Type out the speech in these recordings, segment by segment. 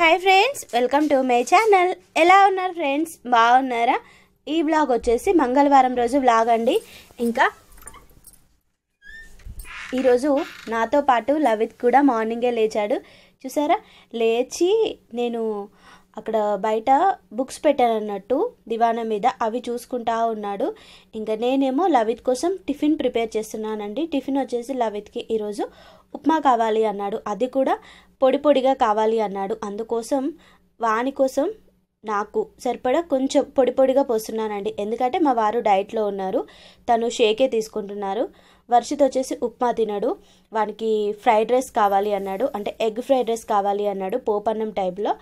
Hi friends welcome to my channel ఎలా ఉన్నారు friends బాగున్నారా ఈ బ్లాగ్ వచ్చేసి మంగళవారం రోజు బ్లాగ్ అండి ఇంకా ఈరోజు నాతో పాటు లవిత్ కూడా మార్నింగే లేచాడు చూసారా లేచి నేను అక్కడ బయట బుక్స్ పెట్టానన్నట్టు దివానా మీద అవి చూసుకుంటా ఉన్నాడు ఇంకా నేనేమో లవిత్ కోసం టిఫిన్ ప్రిపేర్ చేస్తున్నానండి టిఫిన్ వచ్చేసి లవిత్కి ఈరోజు ఉప్మా కావాలి అన్నాడు అది కూడా పొడి పొడిగా కావాలి అన్నాడు అందుకోసం వాని కోసం నాకు సరిపడా కొంచెం పొడి పొడిగా పోస్తున్నానండి ఎందుకంటే మా వారు డైట్లో ఉన్నారు తను షేకే తీసుకుంటున్నారు వర్షిత్ వచ్చేసి ఉప్మా తినడు వానికి ఫ్రైడ్ రైస్ కావాలి అన్నాడు అంటే ఎగ్ ఫ్రైడ్ రైస్ కావాలి అన్నాడు పోపన్నం టైప్లో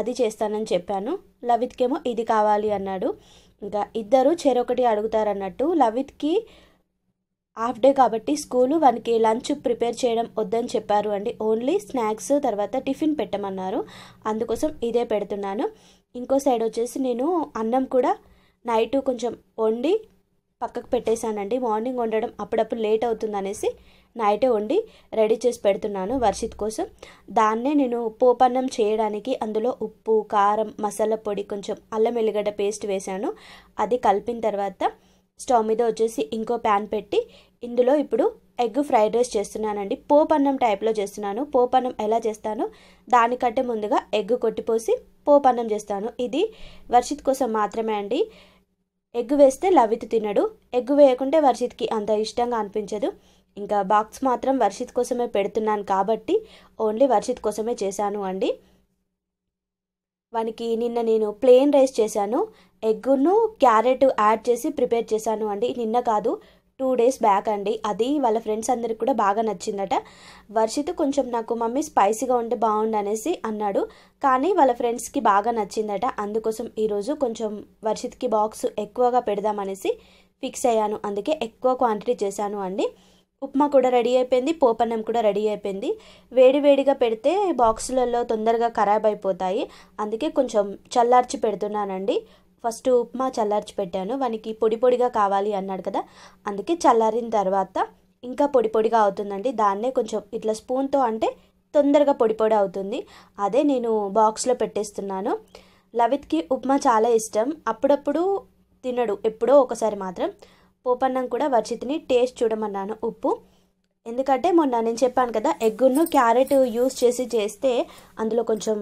అది చేస్తానని చెప్పాను లవిత్కేమో ఇది కావాలి అన్నాడు ఇంకా ఇద్దరు చెరొకటి అడుగుతారన్నట్టు లవిత్కి హాఫ్ డే కాబట్టి స్కూలు వానికి లంచ్ ప్రిపేర్ చేయడం వద్దని చెప్పారు అండి ఓన్లీ స్నాక్స్ తర్వాత టిఫిన్ పెట్టమన్నారు అందుకోసం ఇదే పెడుతున్నాను ఇంకో సైడ్ వచ్చేసి నేను అన్నం కూడా నైట్ కొంచెం వండి పక్కకు పెట్టేశానండి మార్నింగ్ వండడం అప్పుడప్పుడు లేట్ అవుతుంది అనేసి నైటే వండి రెడీ చేసి పెడుతున్నాను వర్షిత్ కోసం దాన్నే నేను పోపన్నం చేయడానికి అందులో ఉప్పు కారం మసాలా పొడి కొంచెం అల్లం ఎల్లిగడ్డ పేస్ట్ వేశాను అది కలిపిన తర్వాత స్టవ్ మీద వచ్చేసి ఇంకో ప్యాన్ పెట్టి ఇందులో ఇప్పుడు ఎగ్ ఫ్రైడ్ రైస్ చేస్తున్నానండి పోపన్నం టైప్లో చేస్తున్నాను పోపన్నం ఎలా చేస్తాను దానికంటే ముందుగా ఎగ్ కొట్టిపోసి పోపన్నం చేస్తాను ఇది వర్షిత్ కోసం మాత్రమే అండి ఎగ్ వేస్తే లవిత్ తినడు ఎగ్ వేయకుంటే వర్షిత్కి అంత ఇష్టంగా అనిపించదు ఇంకా బాక్స్ మాత్రం వర్షిత్ కోసమే పెడుతున్నాను కాబట్టి ఓన్లీ వర్షిత్ కోసమే చేశాను అండి వానికి నిన్న నేను ప్లెయిన్ రైస్ చేశాను ఎగ్గును క్యారెట్ యాడ్ చేసి ప్రిపేర్ చేశాను అండి నిన్న కాదు టూ డేస్ బ్యాక్ అండి అది వాళ్ళ ఫ్రెండ్స్ అందరికి కూడా బాగా నచ్చిందట వర్షిత్ కొంచెం నాకు మమ్మీ స్పైసీగా ఉంటే బాగుండు అనేసి అన్నాడు కానీ వాళ్ళ ఫ్రెండ్స్కి బాగా నచ్చిందట అందుకోసం ఈరోజు కొంచెం వర్షిత్కి బాక్స్ ఎక్కువగా పెడదామనేసి ఫిక్స్ అయ్యాను అందుకే ఎక్కువ క్వాంటిటీ చేశాను అండి ఉప్మా కూడా రెడీ అయిపోయింది పోపన్నం కూడా రెడీ అయిపోయింది వేడివేడిగా పెడితే బాక్సులలో తొందరగా ఖరాబ్ అయిపోతాయి అందుకే కొంచెం చల్లార్చి పెడుతున్నానండి ఫస్ట్ ఉప్మా చల్లార్చి పెట్టాను వానికి పొడి పొడిగా కావాలి అన్నాడు కదా అందుకే చల్లారిన తర్వాత ఇంకా పొడి పొడిగా అవుతుందండి దాన్నే కొంచెం ఇట్లా స్పూన్తో అంటే తొందరగా పొడి పొడి అవుతుంది అదే నేను బాక్స్లో పెట్టేస్తున్నాను లవిత్కి ఉప్మా చాలా ఇష్టం అప్పుడప్పుడు తినడు ఎప్పుడో ఒకసారి మాత్రం పోపన్నం కూడా వర్షితిని టేస్ట్ చూడమన్నాను ఉప్పు ఎందుకంటే మొన్న నేను చెప్పాను కదా ఎగ్గును క్యారెట్ యూస్ చేసి చేస్తే అందులో కొంచెం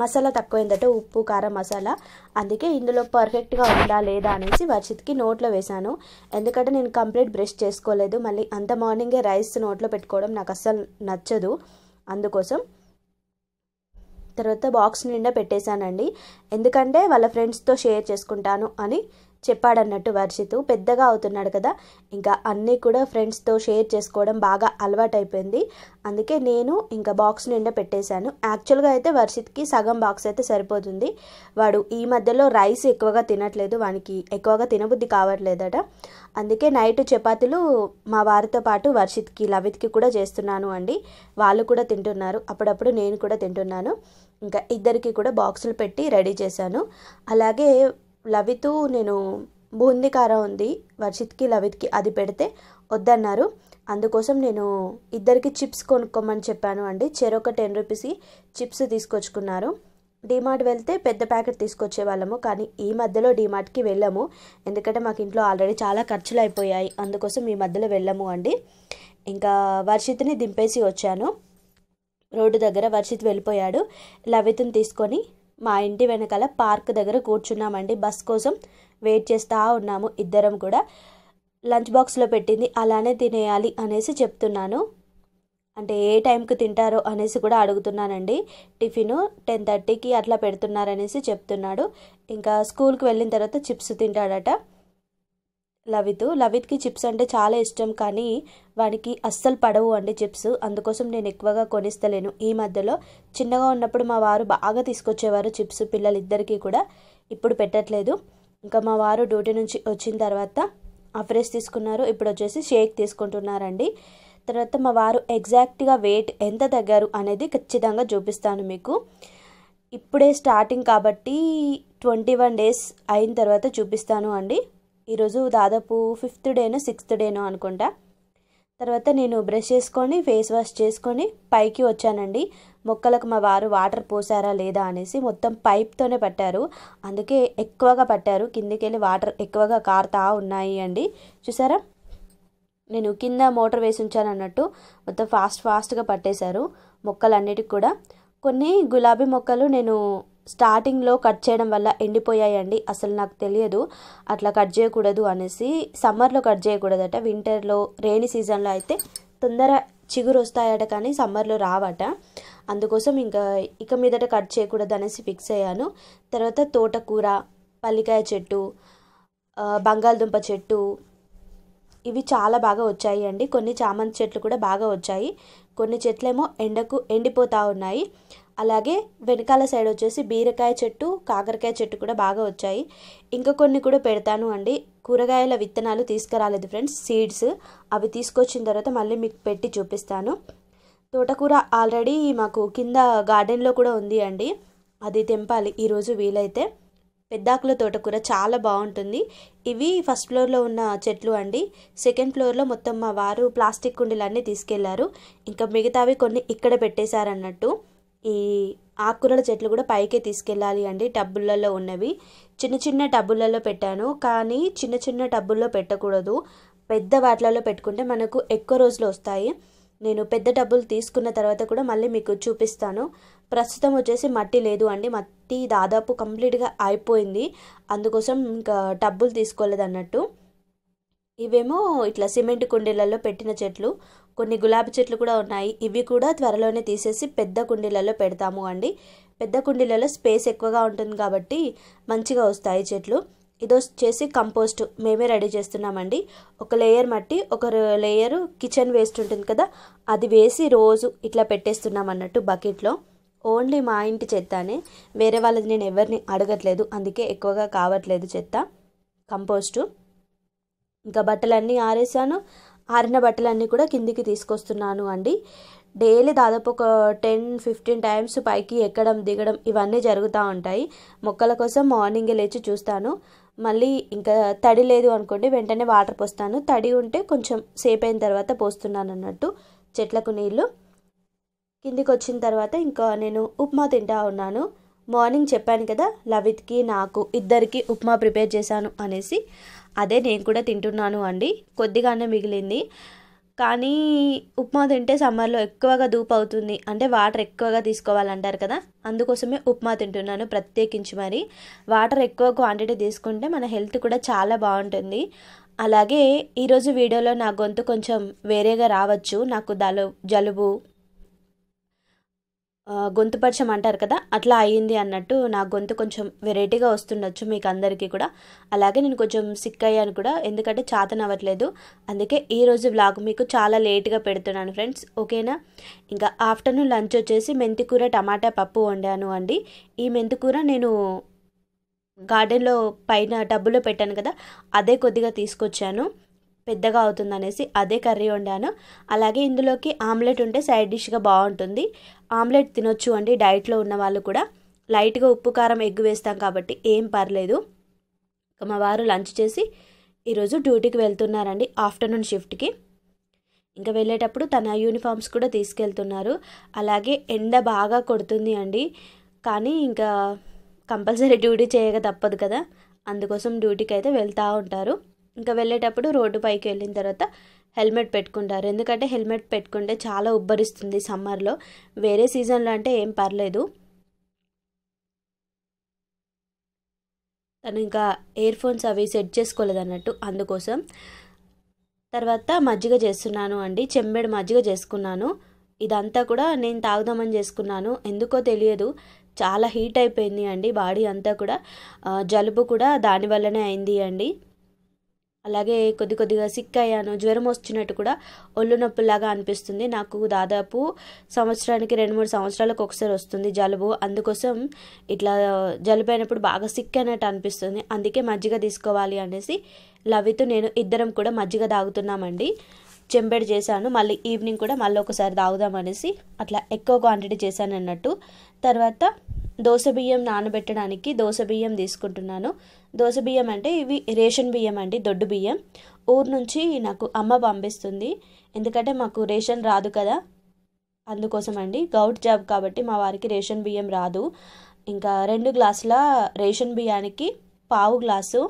మసాలా తక్కువైందట ఉప్పు కారం మసాలా అందుకే ఇందులో పర్ఫెక్ట్గా ఉందా లేదా అనేసి వర్షిత్కి నోట్లో వేశాను ఎందుకంటే నేను కంప్లీట్ బ్రష్ చేసుకోలేదు మళ్ళీ అంత మార్నింగే రైస్ నోట్లో పెట్టుకోవడం నాకు అస్సలు నచ్చదు అందుకోసం తర్వాత బాక్స్ నిండా పెట్టేశానండి ఎందుకంటే వాళ్ళ ఫ్రెండ్స్తో షేర్ చేసుకుంటాను అని చెప్పాడన్నట్టు వర్షితు పెద్దగా అవుతున్నాడు కదా ఇంకా అన్నీ కూడా ఫ్రెండ్స్తో షేర్ చేసుకోవడం బాగా అలవాటైపోయింది అందుకే నేను ఇంకా బాక్స్ నిండా పెట్టేశాను యాక్చువల్గా అయితే వర్షిత్కి సగం బాక్స్ అయితే సరిపోతుంది వాడు ఈ మధ్యలో రైస్ ఎక్కువగా తినట్లేదు వానికి ఎక్కువగా తినబుద్ధి కావట్లేదట అందుకే నైట్ చపాతీలు మా వారితో పాటు వర్షిత్కి లవిత్కి కూడా చేస్తున్నాను అండి వాళ్ళు కూడా తింటున్నారు అప్పుడప్పుడు నేను కూడా తింటున్నాను ఇంకా ఇద్దరికి కూడా బాక్సులు పెట్టి రెడీ చేశాను అలాగే లవితు నేను బూందీ కార ఉంది వర్షిత్కి లవిత్కి అది పెడితే వద్దన్నారు అందుకోసం నేను ఇద్దరికి చిప్స్ కొనుక్కోమని చెప్పాను అండి చెరొక టెన్ రూపీస్కి చిప్స్ తీసుకొచ్చుకున్నారు డీమార్ట్ వెళ్తే పెద్ద ప్యాకెట్ తీసుకొచ్చే వాళ్ళము కానీ ఈ మధ్యలో డీమార్ట్కి వెళ్ళాము ఎందుకంటే మాకు ఇంట్లో ఆల్రెడీ చాలా ఖర్చులు అయిపోయాయి అందుకోసం ఈ మధ్యలో వెళ్ళాము అండి ఇంకా వర్షిత్ని దింపేసి వచ్చాను రోడ్డు దగ్గర వర్షిత్ వెళ్ళిపోయాడు లవిత్ని తీసుకొని మా ఇంటి వెనకాల పార్క్ దగ్గర కూర్చున్నామండి బస్ కోసం వెయిట్ చేస్తూ ఉన్నాము ఇద్దరం కూడా లంచ్ బాక్స్లో పెట్టింది అలానే తినేయాలి అనేసి చెప్తున్నాను అంటే ఏ టైంకి తింటారో అనేసి కూడా అడుగుతున్నానండి టిఫిన్ టెన్ థర్టీకి అట్లా పెడుతున్నారనేసి చెప్తున్నాడు ఇంకా స్కూల్కి వెళ్ళిన తర్వాత చిప్స్ తింటాడట లవిత్ లవిత్కి చిప్స్ అంటే చాలా ఇష్టం కానీ వానికి అస్సలు పడవు అండి చిప్స్ అందుకోసం నేను ఎక్కువగా కొనిస్తలేను ఈ మధ్యలో చిన్నగా ఉన్నప్పుడు మా వారు బాగా తీసుకొచ్చేవారు చిప్స్ పిల్లలిద్దరికీ కూడా ఇప్పుడు పెట్టట్లేదు ఇంకా మా వారు డ్యూటీ నుంచి వచ్చిన తర్వాత అఫ్రెష్ తీసుకున్నారు ఇప్పుడు వచ్చేసి షేక్ తీసుకుంటున్నారండి తర్వాత మా వారు ఎగ్జాక్ట్గా వెయిట్ ఎంత తగ్గారు అనేది ఖచ్చితంగా చూపిస్తాను మీకు ఇప్పుడే స్టార్టింగ్ కాబట్టి ట్వంటీ వన్ డేస్ అయిన తర్వాత చూపిస్తాను అండి ఈరోజు దాదాపు ఫిఫ్త్ డేను సిక్స్త్ డేను అనుకుంటా తర్వాత నేను బ్రష్ చేసుకొని ఫేస్ వాష్ చేసుకొని పైకి వచ్చానండి మొక్కలకు మా వారు వాటర్ పోసారా లేదా అనేసి మొత్తం పైప్తోనే పట్టారు అందుకే ఎక్కువగా పట్టారు కిందికి వెళ్ళి వాటర్ ఎక్కువగా కారుతా ఉన్నాయి అండి చూసారా నేను కింద మోటార్ వేసి ఉంచాను అన్నట్టు మొత్తం ఫాస్ట్ ఫాస్ట్గా పట్టేశారు మొక్కలన్నిటికి కూడా కొన్ని గులాబీ మొక్కలు నేను స్టార్టింగ్లో కట్ చేయడం వల్ల ఎండిపోయాయండి అసలు నాకు తెలియదు అట్లా కట్ చేయకూడదు అనేసి సమ్మర్లో కట్ చేయకూడదట వింటర్లో రెయినీ సీజన్లో అయితే తొందర చిగురు వస్తాయట కానీ సమ్మర్లో రావట అందుకోసం ఇంకా ఇక మీదట కట్ చేయకూడదు అనేసి ఫిక్స్ అయ్యాను తర్వాత తోటకూర పల్లికాయ చెట్టు బంగాళదుంప చెట్టు ఇవి చాలా బాగా వచ్చాయి అండి కొన్ని చామంతి చెట్లు కూడా బాగా వచ్చాయి కొన్ని చెట్లేమో ఎండకు ఎండిపోతూ ఉన్నాయి అలాగే వెనకాల సైడ్ వచ్చేసి బీరకాయ చెట్టు కాకరకాయ చెట్టు కూడా బాగా వచ్చాయి ఇంకా కొన్ని కూడా పెడతాను అండి కూరగాయల విత్తనాలు తీసుకురాలేదు ఫ్రెండ్స్ సీడ్స్ అవి తీసుకొచ్చిన తర్వాత మళ్ళీ మీకు పెట్టి చూపిస్తాను తోటకూర ఆల్రెడీ మాకు కింద గార్డెన్లో కూడా ఉంది అండి అది తెంపాలి ఈరోజు వీలైతే పెద్దాకుల తోటకూర చాలా బాగుంటుంది ఇవి ఫస్ట్ ఫ్లోర్లో ఉన్న చెట్లు అండి సెకండ్ ఫ్లోర్లో మొత్తం మా వారు ప్లాస్టిక్ కుండీలన్నీ తీసుకెళ్లారు ఇంకా మిగతావి కొన్ని ఇక్కడ పెట్టేశారన్నట్టు ఈ ఆకుకూరల చెట్లు కూడా పైకే తీసుకెళ్ళాలి అండి టబ్బులలో ఉన్నవి చిన్న చిన్న టబ్బులలో పెట్టాను కానీ చిన్న చిన్న టబ్బుల్లో పెట్టకూడదు పెద్ద వాటిలలో పెట్టుకుంటే మనకు ఎక్కువ రోజులు వస్తాయి నేను పెద్ద టబ్బులు తీసుకున్న తర్వాత కూడా మళ్ళీ మీకు చూపిస్తాను ప్రస్తుతం వచ్చేసి మట్టి లేదు అండి మట్టి దాదాపు కంప్లీట్గా అయిపోయింది అందుకోసం ఇంకా టబ్బులు తీసుకోలేదు అన్నట్టు ఇవేమో ఇట్లా సిమెంట్ కుండీలలో పెట్టిన చెట్లు కొన్ని గులాబీ చెట్లు కూడా ఉన్నాయి ఇవి కూడా త్వరలోనే తీసేసి పెద్ద కుండీలలో పెడతాము అండి పెద్ద కుండీలలో స్పేస్ ఎక్కువగా ఉంటుంది కాబట్టి మంచిగా వస్తాయి చెట్లు ఇది వచ్చేసి కంపోస్ట్ మేమే రెడీ చేస్తున్నామండి ఒక లేయర్ మట్టి ఒక లేయర్ కిచెన్ వేస్ట్ ఉంటుంది కదా అది వేసి రోజు ఇట్లా పెట్టేస్తున్నాం అన్నట్టు బకెట్లో ఓన్లీ మా ఇంటి చెత్తనే వేరే వాళ్ళది నేను ఎవరిని అడగట్లేదు అందుకే ఎక్కువగా కావట్లేదు చెత్త కంపోస్టు ఇంకా బట్టలన్నీ ఆరేసాను ఆరిన బట్టలన్నీ కూడా కిందికి తీసుకొస్తున్నాను అండి డైలీ దాదాపు ఒక టెన్ ఫిఫ్టీన్ టైమ్స్ పైకి ఎక్కడం దిగడం ఇవన్నీ జరుగుతూ ఉంటాయి మొక్కల కోసం మార్నింగే లేచి చూస్తాను మళ్ళీ ఇంకా తడి లేదు అనుకోండి వెంటనే వాటర్ పోస్తాను తడి ఉంటే కొంచెం సేపు అయిన తర్వాత పోస్తున్నాను అన్నట్టు చెట్లకు నీళ్ళు కిందికి వచ్చిన తర్వాత ఇంకా నేను ఉప్మా తింటా ఉన్నాను మార్నింగ్ చెప్పాను కదా లవిత్కి నాకు ఇద్దరికి ఉప్మా ప్రిపేర్ చేశాను అనేసి అదే నేను కూడా తింటున్నాను అండి కొద్దిగానే మిగిలింది కానీ ఉప్మా తింటే సమ్మర్లో ఎక్కువగా దూపు అవుతుంది అంటే వాటర్ ఎక్కువగా తీసుకోవాలంటారు కదా అందుకోసమే ఉప్మా తింటున్నాను ప్రత్యేకించి మరి వాటర్ ఎక్కువ క్వాంటిటీ తీసుకుంటే మన హెల్త్ కూడా చాలా బాగుంటుంది అలాగే ఈరోజు వీడియోలో నా గొంతు కొంచెం వేరేగా రావచ్చు నాకు దలు జలుబు గొంతుపరచం అంటారు కదా అట్లా అయ్యింది అన్నట్టు నా గొంతు కొంచెం వెరైటీగా వస్తుండొచ్చు మీకు అందరికీ కూడా అలాగే నేను కొంచెం సిక్ అయ్యాను కూడా ఎందుకంటే చాతన అవ్వట్లేదు అందుకే ఈరోజు బ్లాగ్ మీకు చాలా లేట్గా పెడుతున్నాను ఫ్రెండ్స్ ఓకేనా ఇంకా ఆఫ్టర్నూన్ లంచ్ వచ్చేసి మెంతికూర టమాటా పప్పు వండాను అండి ఈ మెంతికూర నేను గార్డెన్లో పైన టబ్బులో పెట్టాను కదా అదే కొద్దిగా తీసుకొచ్చాను పెద్దగా అవుతుందనేసి అదే కర్రీ వండాను అలాగే ఇందులోకి ఆమ్లెట్ ఉంటే సైడ్ డిష్గా బాగుంటుంది ఆమ్లెట్ తినొచ్చు అండి డైట్లో ఉన్న వాళ్ళు కూడా లైట్గా ఉప్పు కారం ఎగ్గు వేస్తాం కాబట్టి ఏం పర్లేదు మా వారు లంచ్ చేసి ఈరోజు డ్యూటీకి వెళ్తున్నారండి ఆఫ్టర్నూన్ షిఫ్ట్కి ఇంకా వెళ్ళేటప్పుడు తన యూనిఫామ్స్ కూడా తీసుకెళ్తున్నారు అలాగే ఎండ బాగా కొడుతుంది అండి కానీ ఇంకా కంపల్సరీ డ్యూటీ చేయక తప్పదు కదా అందుకోసం డ్యూటీకి అయితే వెళ్తూ ఉంటారు ఇంకా వెళ్ళేటప్పుడు రోడ్డు పైకి వెళ్ళిన తర్వాత హెల్మెట్ పెట్టుకుంటారు ఎందుకంటే హెల్మెట్ పెట్టుకుంటే చాలా ఉబ్బరిస్తుంది సమ్మర్లో వేరే సీజన్లో అంటే ఏం పర్లేదు తను ఇంకా ఇయర్ ఫోన్స్ అవి సెట్ చేసుకోలేదు అన్నట్టు అందుకోసం తర్వాత మజ్జిగ చేస్తున్నాను అండి చెంబెడు మజ్జిగ చేసుకున్నాను ఇదంతా కూడా నేను తాగుదామని చేసుకున్నాను ఎందుకో తెలియదు చాలా హీట్ అయిపోయింది అండి బాడీ అంతా కూడా జలుబు కూడా దానివల్లనే అయింది అండి అలాగే కొద్ది కొద్దిగా సిక్ అయ్యాను జ్వరం వచ్చినట్టు కూడా ఒళ్ళు నొప్పులాగా అనిపిస్తుంది నాకు దాదాపు సంవత్సరానికి రెండు మూడు సంవత్సరాలకు ఒకసారి వస్తుంది జలుబు అందుకోసం ఇట్లా జలుబు అయినప్పుడు బాగా సిక్ అయినట్టు అనిపిస్తుంది అందుకే మజ్జిగ తీసుకోవాలి అనేసి లవితో నేను ఇద్దరం కూడా మజ్జిగ తాగుతున్నామండి చెంబెడు చేశాను మళ్ళీ ఈవినింగ్ కూడా మళ్ళీ ఒకసారి తాగుదాం అనేసి అట్లా ఎక్కువ క్వాంటిటీ చేశాను అన్నట్టు తర్వాత దోశ బియ్యం నానబెట్టడానికి దోశ బియ్యం తీసుకుంటున్నాను దోశ బియ్యం అంటే ఇవి రేషన్ బియ్యం అండి దొడ్డు బియ్యం ఊరు నుంచి నాకు అమ్మ పంపిస్తుంది ఎందుకంటే మాకు రేషన్ రాదు కదా అందుకోసం అండి గౌట్ జాబ్ కాబట్టి మా వారికి రేషన్ బియ్యం రాదు ఇంకా రెండు గ్లాసుల రేషన్ బియ్యానికి పావు గ్లాసు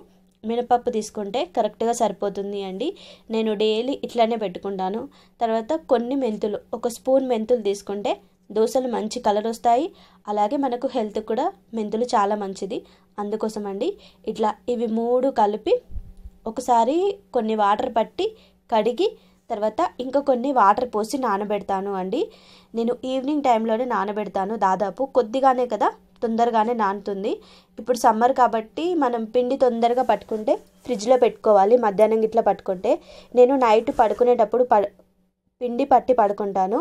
మినపప్పు తీసుకుంటే కరెక్ట్గా సరిపోతుంది అండి నేను డైలీ ఇట్లానే పెట్టుకుంటాను తర్వాత కొన్ని మెంతులు ఒక స్పూన్ మెంతులు తీసుకుంటే దోశలు మంచి కలర్ వస్తాయి అలాగే మనకు హెల్త్ కూడా మెంతులు చాలా మంచిది అందుకోసం అండి ఇట్లా ఇవి మూడు కలిపి ఒకసారి కొన్ని వాటర్ పట్టి కడిగి తర్వాత ఇంకా కొన్ని వాటర్ పోసి నానబెడతాను అండి నేను ఈవినింగ్ టైంలోనే నానబెడతాను దాదాపు కొద్దిగానే కదా తొందరగానే నానుతుంది ఇప్పుడు సమ్మర్ కాబట్టి మనం పిండి తొందరగా పట్టుకుంటే ఫ్రిడ్జ్లో పెట్టుకోవాలి మధ్యాహ్నం ఇట్లా పట్టుకుంటే నేను నైట్ పడుకునేటప్పుడు పిండి పట్టి పడుకుంటాను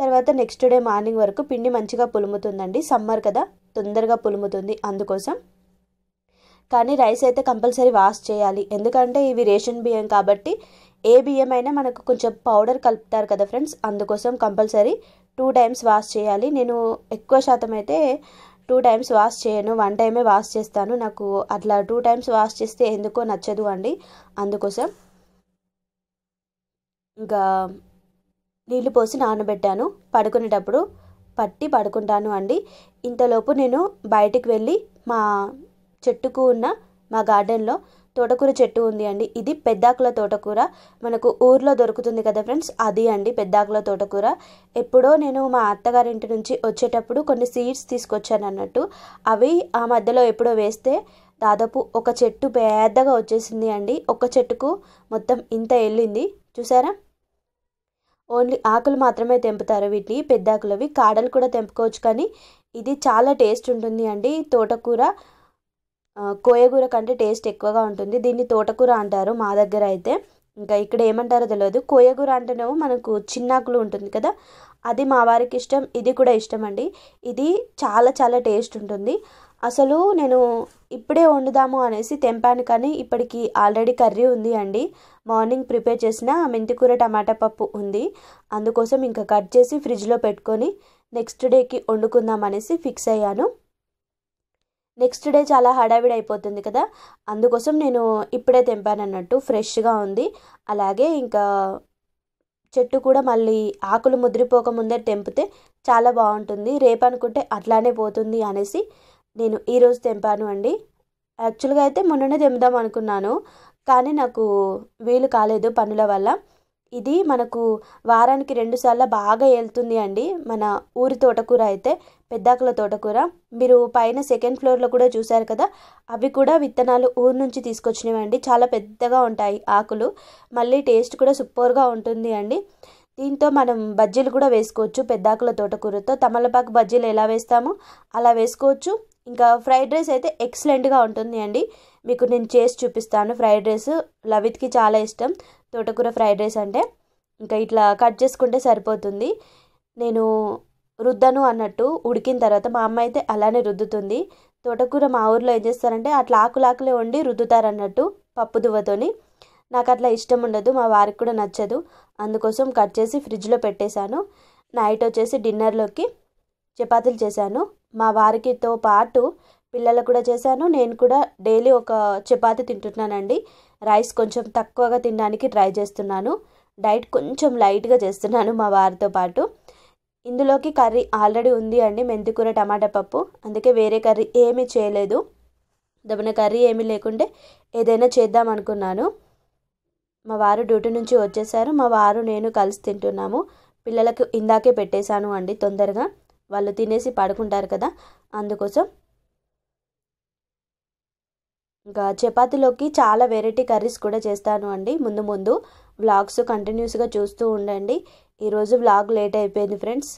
తర్వాత నెక్స్ట్ డే మార్నింగ్ వరకు పిండి మంచిగా పులుముతుందండి సమ్మర్ కదా తొందరగా పులుముతుంది అందుకోసం కానీ రైస్ అయితే కంపల్సరీ వాష్ చేయాలి ఎందుకంటే ఇవి రేషన్ బియ్యం కాబట్టి ఏ బియ్యం అయినా మనకు కొంచెం పౌడర్ కలుపుతారు కదా ఫ్రెండ్స్ అందుకోసం కంపల్సరీ టూ టైమ్స్ వాష్ చేయాలి నేను ఎక్కువ శాతం అయితే టూ టైమ్స్ వాష్ చేయను వన్ టైమే వాష్ చేస్తాను నాకు అట్లా టూ టైమ్స్ వాష్ చేస్తే ఎందుకో నచ్చదు అండి అందుకోసం ఇంకా నీళ్లు పోసి నానబెట్టాను పడుకునేటప్పుడు పట్టి పడుకుంటాను అండి ఇంతలోపు నేను బయటికి వెళ్ళి మా చెట్టుకు ఉన్న మా గార్డెన్లో తోటకూర చెట్టు ఉంది అండి ఇది పెద్దాకుల తోటకూర మనకు ఊర్లో దొరుకుతుంది కదా ఫ్రెండ్స్ అది అండి పెద్దాకుల తోటకూర ఎప్పుడో నేను మా అత్తగారింటి నుంచి వచ్చేటప్పుడు కొన్ని సీడ్స్ తీసుకొచ్చాను అన్నట్టు అవి ఆ మధ్యలో ఎప్పుడో వేస్తే దాదాపు ఒక చెట్టు పెద్దగా వచ్చేసింది అండి ఒక చెట్టుకు మొత్తం ఇంత వెళ్ళింది చూసారా ఓన్లీ ఆకులు మాత్రమే తెంపుతారు వీటిని పెద్ద ఆకులవి కాడలు కూడా తెంపుకోవచ్చు కానీ ఇది చాలా టేస్ట్ ఉంటుంది అండి తోటకూర కోయగూర కంటే టేస్ట్ ఎక్కువగా ఉంటుంది దీన్ని తోటకూర అంటారు మా దగ్గర అయితే ఇంకా ఇక్కడ ఏమంటారో తెలియదు కోయగూర అంటేనే మనకు చిన్నాకులు ఉంటుంది కదా అది మా వారికి ఇష్టం ఇది కూడా ఇష్టం అండి ఇది చాలా చాలా టేస్ట్ ఉంటుంది అసలు నేను ఇప్పుడే వండుదాము అనేసి తెంపాను కానీ ఇప్పటికి ఆల్రెడీ కర్రీ ఉంది అండి మార్నింగ్ ప్రిపేర్ చేసిన మెంతికూర టమాటా పప్పు ఉంది అందుకోసం ఇంకా కట్ చేసి ఫ్రిడ్జ్లో పెట్టుకొని నెక్స్ట్ డేకి వండుకుందాం అనేసి ఫిక్స్ అయ్యాను నెక్స్ట్ డే చాలా హడావిడి అయిపోతుంది కదా అందుకోసం నేను ఇప్పుడే తెంపాను అన్నట్టు ఫ్రెష్గా ఉంది అలాగే ఇంకా చెట్టు కూడా మళ్ళీ ఆకులు ముందే తెంపితే చాలా బాగుంటుంది రేపు అనుకుంటే అట్లానే పోతుంది అనేసి నేను ఈరోజు తెంపాను అండి యాక్చువల్గా అయితే మొన్ననే తెంపుదాం అనుకున్నాను కానీ నాకు వీలు కాలేదు పనుల వల్ల ఇది మనకు వారానికి రెండుసార్లు బాగా వెళ్తుంది అండి మన ఊరి తోటకూర అయితే పెద్దాకుల తోటకూర మీరు పైన సెకండ్ ఫ్లోర్లో కూడా చూశారు కదా అవి కూడా విత్తనాలు ఊరు నుంచి అండి చాలా పెద్దగా ఉంటాయి ఆకులు మళ్ళీ టేస్ట్ కూడా సూపర్గా ఉంటుంది అండి దీంతో మనం బజ్జీలు కూడా వేసుకోవచ్చు పెద్దాకుల తోటకూరతో తమలపాకు బజ్జీలు ఎలా వేస్తామో అలా వేసుకోవచ్చు ఇంకా ఫ్రైడ్ రైస్ అయితే ఎక్సలెంట్గా ఉంటుంది అండి మీకు నేను చేసి చూపిస్తాను ఫ్రైడ్ రైస్ లవిత్కి చాలా ఇష్టం తోటకూర ఫ్రైడ్ రైస్ అంటే ఇంకా ఇట్లా కట్ చేసుకుంటే సరిపోతుంది నేను రుద్దను అన్నట్టు ఉడికిన తర్వాత మా అమ్మ అయితే అలానే రుద్దుతుంది తోటకూర మా ఊర్లో ఏం చేస్తారంటే అట్లా ఆకులాకులే వండి రుద్దుతారన్నట్టు పప్పు దువ్వతోని నాకు అట్లా ఇష్టం ఉండదు మా వారికి కూడా నచ్చదు అందుకోసం కట్ చేసి ఫ్రిడ్జ్లో పెట్టేశాను నైట్ వచ్చేసి డిన్నర్లోకి చపాతీలు చేశాను మా వారికితో పాటు పిల్లలకు కూడా చేశాను నేను కూడా డైలీ ఒక చపాతి తింటున్నానండి రైస్ కొంచెం తక్కువగా తినడానికి ట్రై చేస్తున్నాను డైట్ కొంచెం లైట్గా చేస్తున్నాను మా వారితో పాటు ఇందులోకి కర్రీ ఆల్రెడీ ఉంది అండి మెంతికూర టమాటా పప్పు అందుకే వేరే కర్రీ ఏమీ చేయలేదు దమన కర్రీ ఏమీ లేకుంటే ఏదైనా చేద్దాం అనుకున్నాను మా వారు డ్యూటీ నుంచి వచ్చేసారు మా వారు నేను కలిసి తింటున్నాము పిల్లలకు ఇందాకే పెట్టేశాను అండి తొందరగా వాళ్ళు తినేసి పడుకుంటారు కదా అందుకోసం ఇంకా చపాతీలోకి చాలా వెరైటీ కర్రీస్ కూడా చేస్తాను అండి ముందు ముందు వ్లాగ్స్ కంటిన్యూస్గా చూస్తూ ఉండండి ఈరోజు వ్లాగ్ లేట్ అయిపోయింది ఫ్రెండ్స్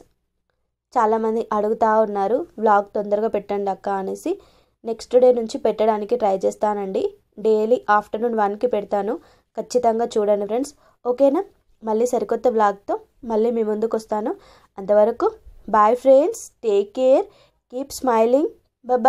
చాలామంది అడుగుతూ ఉన్నారు వ్లాగ్ తొందరగా పెట్టండి అక్క అనేసి నెక్స్ట్ డే నుంచి పెట్టడానికి ట్రై చేస్తానండి డైలీ ఆఫ్టర్నూన్ వన్కి పెడతాను ఖచ్చితంగా చూడండి ఫ్రెండ్స్ ఓకేనా మళ్ళీ సరికొత్త వ్లాగ్తో మళ్ళీ మీ ముందుకు వస్తాను అంతవరకు Bye friends. Take care. Keep smiling. Bye bye.